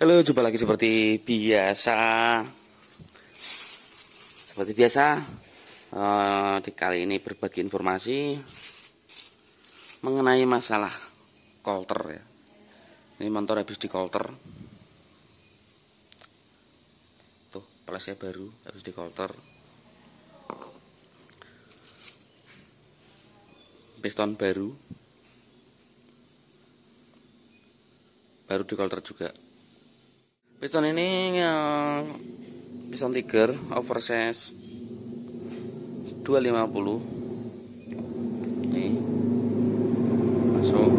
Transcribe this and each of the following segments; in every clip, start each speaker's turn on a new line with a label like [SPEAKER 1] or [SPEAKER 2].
[SPEAKER 1] Halo, jumpa lagi seperti biasa. Seperti biasa, eh, di kali ini berbagi informasi mengenai masalah kolter ya. Ini motor habis di kolter. Tuh, pelesnya baru habis di kolter. Piston baru. Baru di kolter juga piston ini yang piston tiger oversize 250 nih masuk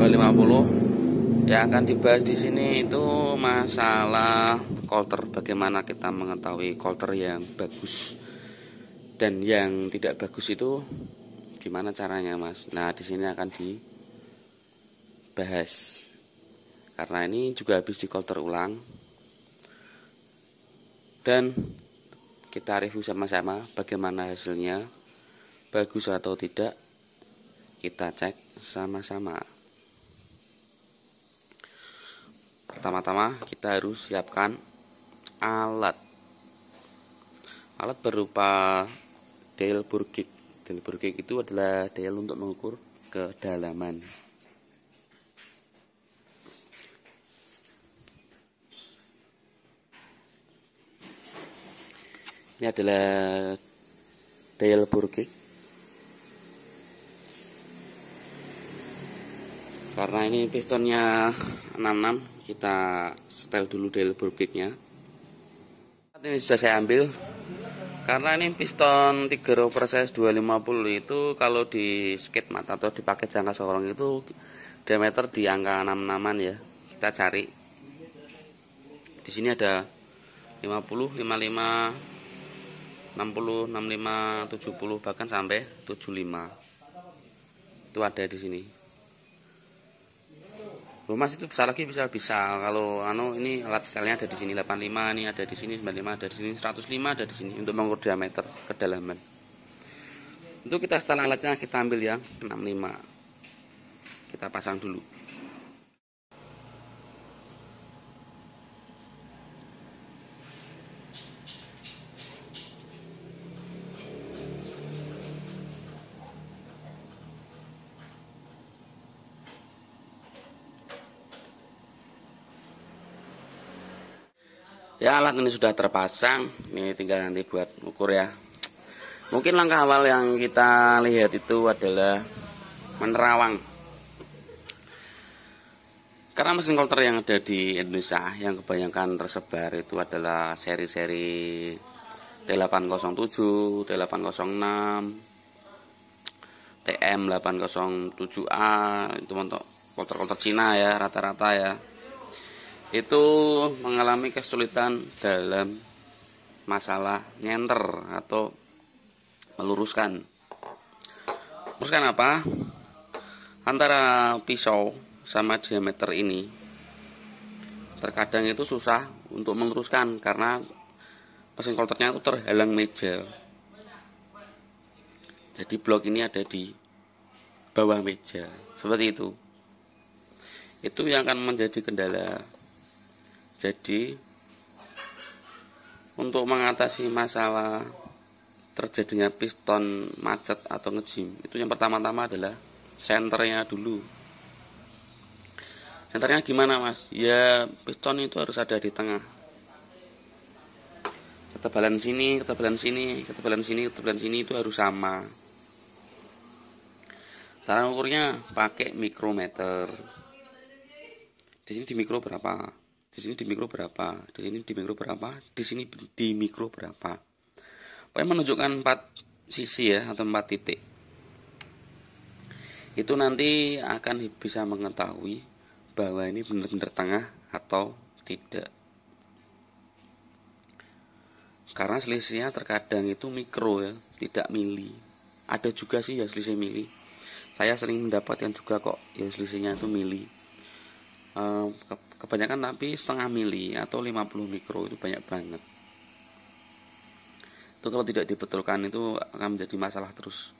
[SPEAKER 1] 250 yang akan dibahas di sini itu masalah kolter bagaimana kita mengetahui kolter yang bagus dan yang tidak bagus itu gimana caranya mas nah di sini akan dibahas karena ini juga habis kolter ulang dan kita review sama-sama bagaimana hasilnya bagus atau tidak kita cek sama-sama pertama-tama kita harus siapkan alat alat berupa dial burgik dial burgik itu adalah dial untuk mengukur kedalaman Ini adalah dial Burgik. Karena ini pistonnya 66, kita setel dulu Dale nya. Ini sudah saya ambil. Karena ini piston 3 rover size 250 itu kalau di skate mata atau dipakai jangka sorong itu diameter di angka 66-an ya. Kita cari. Di sini ada 50, 55, 60, 65, 70 bahkan sampai 75 itu ada di sini rumah itu besar lagi bisa bisa kalau ano ini alat selnya ada di sini 85 ini ada di sini 95 ada di sini 105 ada di sini untuk mengukur diameter kedalaman untuk kita setelah alatnya kita ambil yang 65 kita pasang dulu ya alat ini sudah terpasang ini tinggal nanti buat ukur ya mungkin langkah awal yang kita lihat itu adalah menerawang karena mesin konter yang ada di Indonesia yang kebanyakan tersebar itu adalah seri-seri T807, T806 TM807A itu untuk konter-konter Cina ya rata-rata ya itu mengalami kesulitan dalam masalah nyenter atau meluruskan. Meluruskan apa? Antara pisau sama diameter ini terkadang itu susah untuk meluruskan karena mesin kolternya itu terhalang meja. Jadi blok ini ada di bawah meja, seperti itu. Itu yang akan menjadi kendala jadi untuk mengatasi masalah terjadinya piston macet atau ngejim itu yang pertama-tama adalah senternya dulu. Senternya gimana mas? Ya piston itu harus ada di tengah. Ketebalan sini, ketebalan sini, ketebalan sini, ketebalan sini itu harus sama. Cara ukurnya pakai mikrometer. Di sini di mikro berapa? di sini di mikro berapa, di sini di mikro berapa, di sini di mikro berapa. Pokoknya menunjukkan empat sisi ya atau empat titik. Itu nanti akan bisa mengetahui bahwa ini benar-benar tengah atau tidak. Karena selisihnya terkadang itu mikro ya, tidak mili. Ada juga sih ya selisih mili. Saya sering mendapatkan juga kok yang selisihnya itu mili. Uh, kebanyakan tapi setengah mili atau 50 mikro itu banyak banget itu kalau tidak dibetulkan itu akan menjadi masalah terus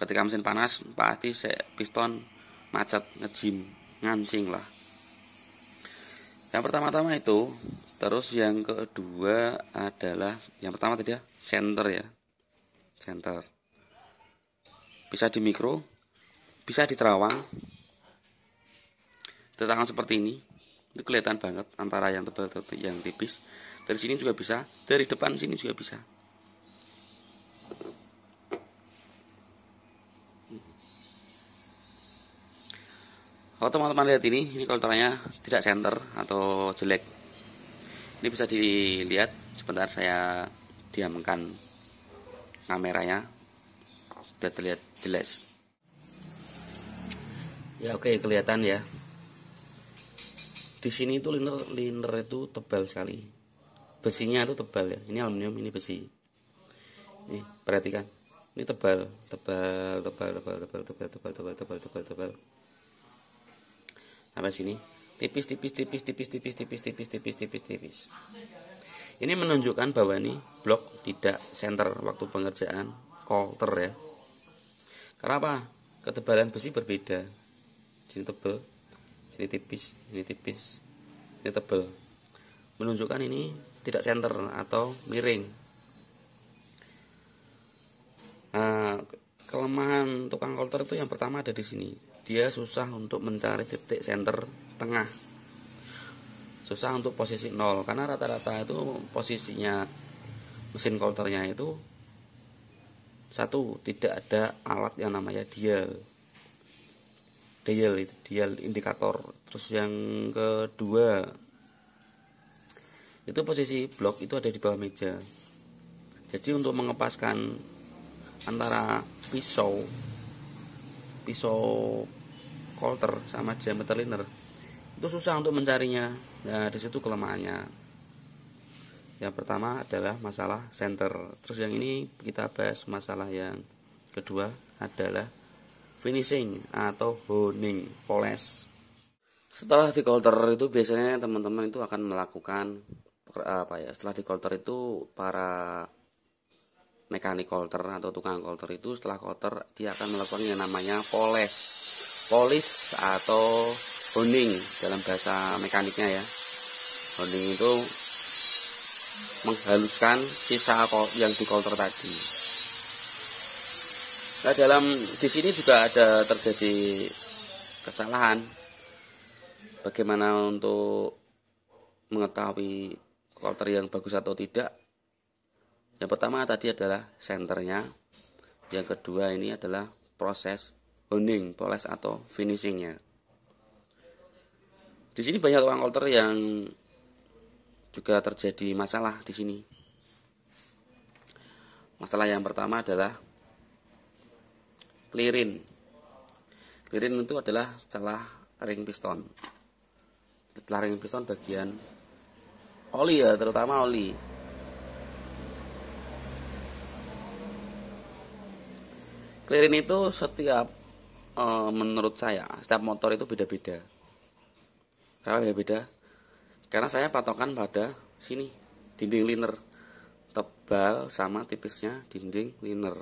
[SPEAKER 1] ketika mesin panas pasti piston macet ngejim ngancing lah yang pertama-tama itu terus yang kedua adalah yang pertama tadi ya center ya center bisa di mikro bisa di terawang tetangga seperti ini itu kelihatan banget antara yang tebal atau yang tipis dari sini juga bisa dari depan sini juga bisa kalau teman-teman lihat ini ini kontranya tidak center atau jelek ini bisa dilihat sebentar saya diamkan kameranya sudah terlihat jelas ya oke kelihatan ya di sini itu liner liner itu tebal sekali besinya itu tebal ya ini aluminium ini besi ini perhatikan ini tebal tebal tebal tebal tebal tebal tebal tebal tebal tebal tebal sampai sini tipis tipis tipis tipis tipis tipis tipis tipis tipis tipis ini menunjukkan bahwa ini blok tidak center waktu pengerjaan colter ya karena apa ketebalan besi berbeda sini tebal sini tipis ini tipis ini tebal menunjukkan ini tidak center atau miring nah, kelemahan tukang kolter itu yang pertama ada di sini dia susah untuk mencari titik center tengah susah untuk posisi nol karena rata-rata itu posisinya mesin kolternya itu satu tidak ada alat yang namanya dial dial dial indikator terus yang kedua itu posisi blok itu ada di bawah meja jadi untuk mengepaskan antara pisau pisau colter sama diameter liner itu susah untuk mencarinya nah disitu kelemahannya yang pertama adalah masalah center terus yang ini kita bahas masalah yang kedua adalah finishing atau honing poles setelah di coulter itu biasanya teman-teman itu akan melakukan apa ya setelah di coulter itu para mekanik coulter atau tukang coulter itu setelah coulter dia akan melakukan yang namanya poles polis atau honing dalam bahasa mekaniknya ya honing itu menghaluskan sisa yang di coulter tadi Nah, dalam di sini juga ada terjadi kesalahan. Bagaimana untuk mengetahui kolter yang bagus atau tidak? Yang pertama tadi adalah senternya. Yang kedua ini adalah proses honing, poles atau finishingnya. Di sini banyak orang kolter yang juga terjadi masalah di sini. Masalah yang pertama adalah clearin clearin itu adalah celah ring piston celah ring piston bagian oli ya terutama oli clearin itu setiap e, menurut saya setiap motor itu beda-beda kenapa beda-beda karena saya patokan pada sini dinding liner tebal sama tipisnya dinding liner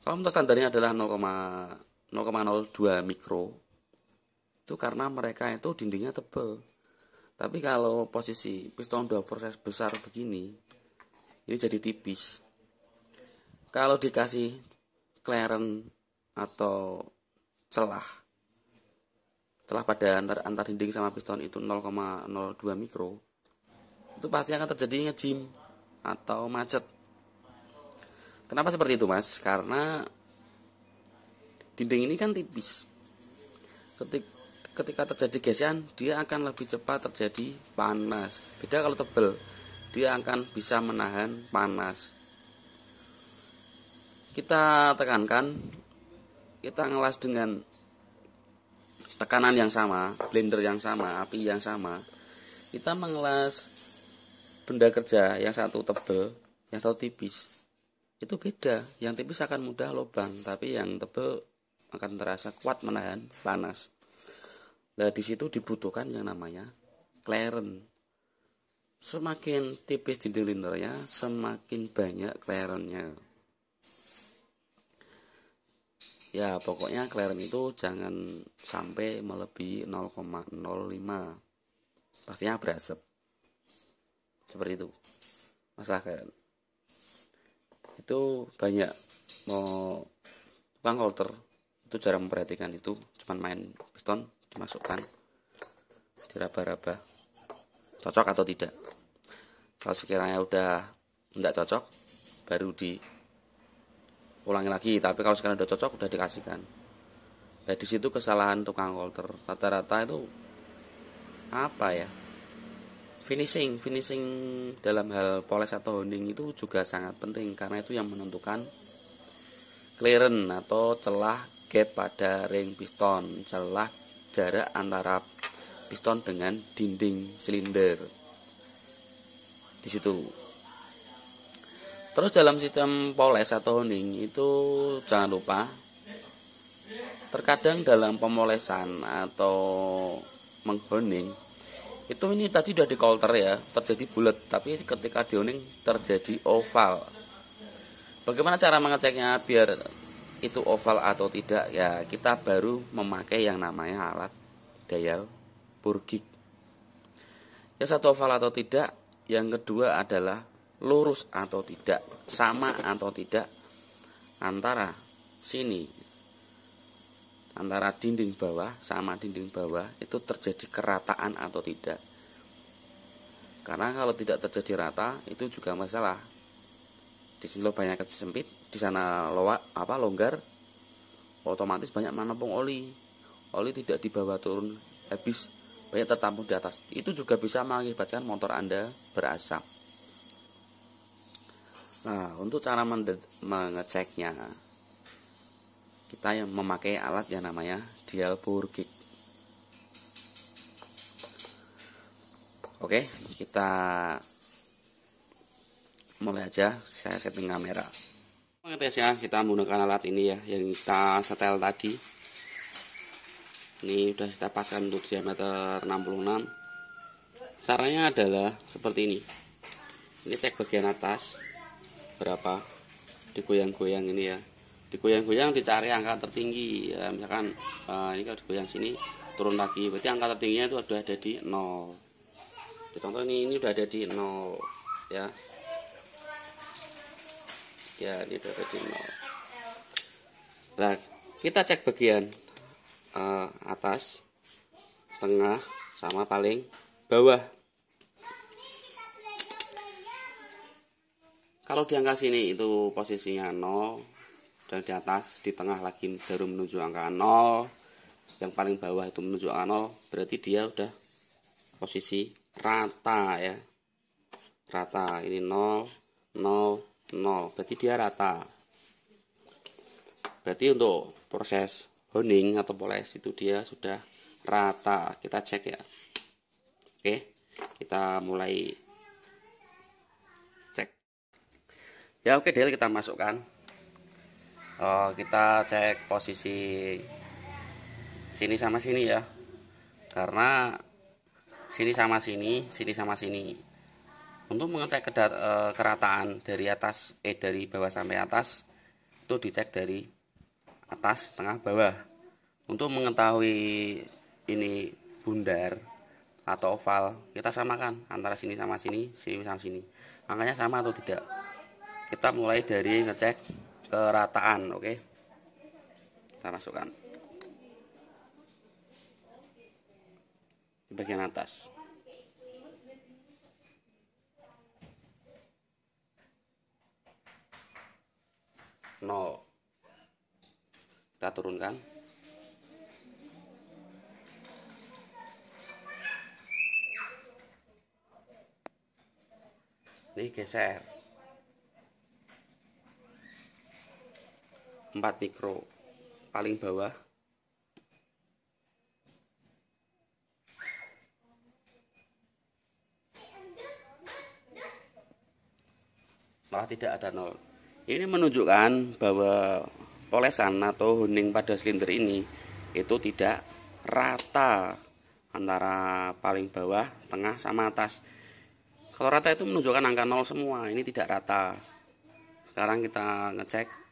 [SPEAKER 1] kalau standarnya adalah 0,02 mikro. Itu karena mereka itu dindingnya tebal. Tapi kalau posisi piston dua proses besar begini, ini jadi tipis. Kalau dikasih clearance atau celah celah pada antar antar dinding sama piston itu 0,02 mikro itu pasti akan terjadi ngejim atau macet Kenapa seperti itu, Mas? Karena dinding ini kan tipis. ketika terjadi gesekan, dia akan lebih cepat terjadi panas. Beda kalau tebel, dia akan bisa menahan panas. Kita tekankan, kita ngelas dengan tekanan yang sama, blender yang sama, api yang sama. Kita mengelas benda kerja yang satu tebal, yang satu tipis itu beda yang tipis akan mudah lobang tapi yang tebal akan terasa kuat menahan panas nah disitu dibutuhkan yang namanya clearance semakin tipis dinding linternya semakin banyak clearance ya pokoknya clearance itu jangan sampai melebihi 0,05 pastinya berasap seperti itu masalah clearance itu banyak mau tukang holter itu jarang memperhatikan itu cuman main piston dimasukkan diraba-raba cocok atau tidak kalau sekiranya udah tidak cocok baru di ulangi lagi tapi kalau sekarang udah cocok udah dikasihkan ya di situ kesalahan tukang holter rata-rata itu apa ya finishing finishing dalam hal poles atau honing itu juga sangat penting karena itu yang menentukan clearance atau celah gap pada ring piston celah jarak antara piston dengan dinding silinder di situ terus dalam sistem poles atau honing itu jangan lupa terkadang dalam pemolesan atau menghoning itu ini tadi sudah di kolter ya terjadi bulat tapi ketika dioning terjadi oval bagaimana cara mengeceknya biar itu oval atau tidak ya kita baru memakai yang namanya alat dial purgik ya satu oval atau tidak yang kedua adalah lurus atau tidak sama atau tidak antara sini antara dinding bawah sama dinding bawah itu terjadi kerataan atau tidak. Karena kalau tidak terjadi rata itu juga masalah. Di sini lo kecil sempit, di sana loa apa longgar, otomatis banyak menampung oli. Oli tidak dibawa turun habis banyak tertampung di atas. Itu juga bisa mengakibatkan motor Anda berasap. Nah, untuk cara mengeceknya, kita yang memakai alat yang namanya dial burgik oke kita mulai aja saya setting kamera ya kita menggunakan alat ini ya yang kita setel tadi ini sudah kita pasang untuk diameter 66 caranya adalah seperti ini ini cek bagian atas berapa digoyang-goyang ini ya digoyang-goyang dicari angka tertinggi ya, misalkan uh, ini kalau digoyang sini turun lagi berarti angka tertingginya itu sudah ada di 0 contoh ini ini sudah ada di 0 ya ya ini sudah ada di 0 nah kita cek bagian uh, atas tengah sama paling bawah kalau di angka sini itu posisinya 0 yang di atas di tengah lagi jarum menuju angka 0 yang paling bawah itu menuju angka 0 berarti dia udah posisi rata ya rata ini 0 0 0 berarti dia rata berarti untuk proses honing atau poles itu dia sudah rata kita cek ya oke kita mulai cek ya oke Del kita masukkan Oh, kita cek posisi sini sama sini ya karena sini sama sini sini sama sini untuk mengecek dat, eh, kerataan dari atas eh dari bawah sampai atas itu dicek dari atas tengah bawah untuk mengetahui ini bundar atau oval kita samakan antara sini sama sini sini sama sini makanya sama atau tidak kita mulai dari ngecek kerataan oke kita masukkan di bagian atas no, kita turunkan ini geser 4 mikro paling bawah malah tidak ada nol ini menunjukkan bahwa polesan atau honing pada silinder ini itu tidak rata antara paling bawah, tengah sama atas kalau rata itu menunjukkan angka nol semua ini tidak rata sekarang kita ngecek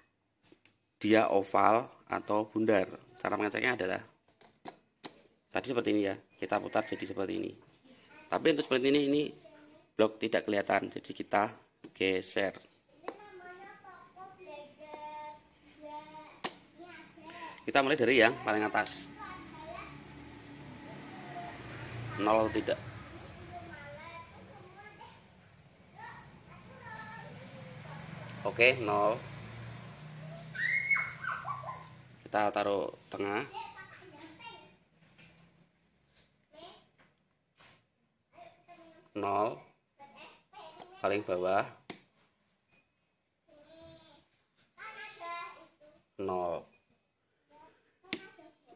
[SPEAKER 1] dia oval atau bundar. Cara mengeceknya adalah tadi seperti ini ya. Kita putar jadi seperti ini. Tapi untuk seperti ini ini blok tidak kelihatan. Jadi kita geser. Kita mulai dari yang paling atas. Nol tidak. Oke, nol kita taruh tengah nol paling bawah nol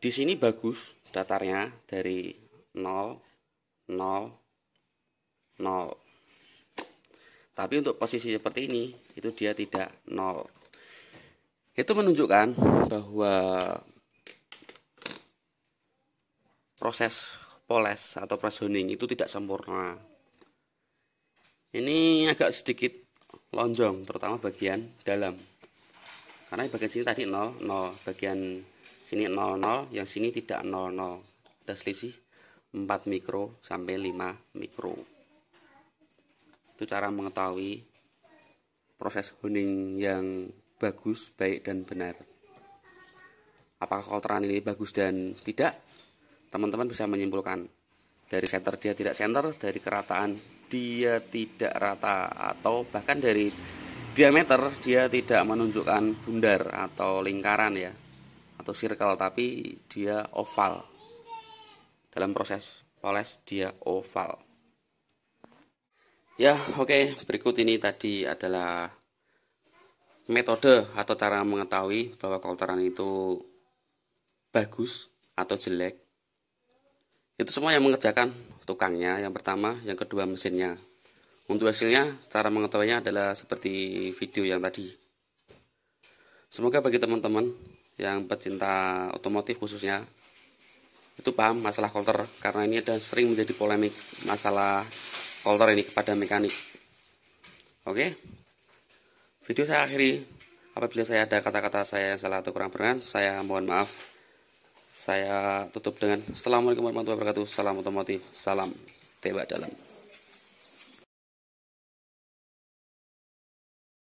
[SPEAKER 1] di sini bagus datarnya dari nol nol nol tapi untuk posisi seperti ini itu dia tidak nol itu menunjukkan bahwa proses poles atau proses honing itu tidak sempurna. Ini agak sedikit lonjong, terutama bagian dalam. Karena bagian sini tadi 0, 0, bagian sini 0, 0, yang sini tidak 0, 0. Ada selisih 4 mikro sampai 5 mikro. Itu cara mengetahui proses honing yang bagus, baik, dan benar. Apakah kotoran ini bagus dan tidak? Teman-teman bisa menyimpulkan. Dari center dia tidak center, dari kerataan dia tidak rata, atau bahkan dari diameter dia tidak menunjukkan bundar atau lingkaran ya, atau circle, tapi dia oval. Dalam proses poles dia oval. Ya, oke, okay. berikut ini tadi adalah metode atau cara mengetahui bahwa kotoran itu bagus atau jelek itu semua yang mengerjakan tukangnya yang pertama yang kedua mesinnya untuk hasilnya cara mengetahuinya adalah seperti video yang tadi semoga bagi teman-teman yang pecinta otomotif khususnya itu paham masalah kolter karena ini ada sering menjadi polemik masalah kolter ini kepada mekanik oke Video saya akhiri. Apabila saya ada kata-kata saya yang salah atau kurang berkenan, saya mohon maaf. Saya tutup dengan Assalamualaikum warahmatullahi wabarakatuh. Salam otomotif, salam tebak dalam.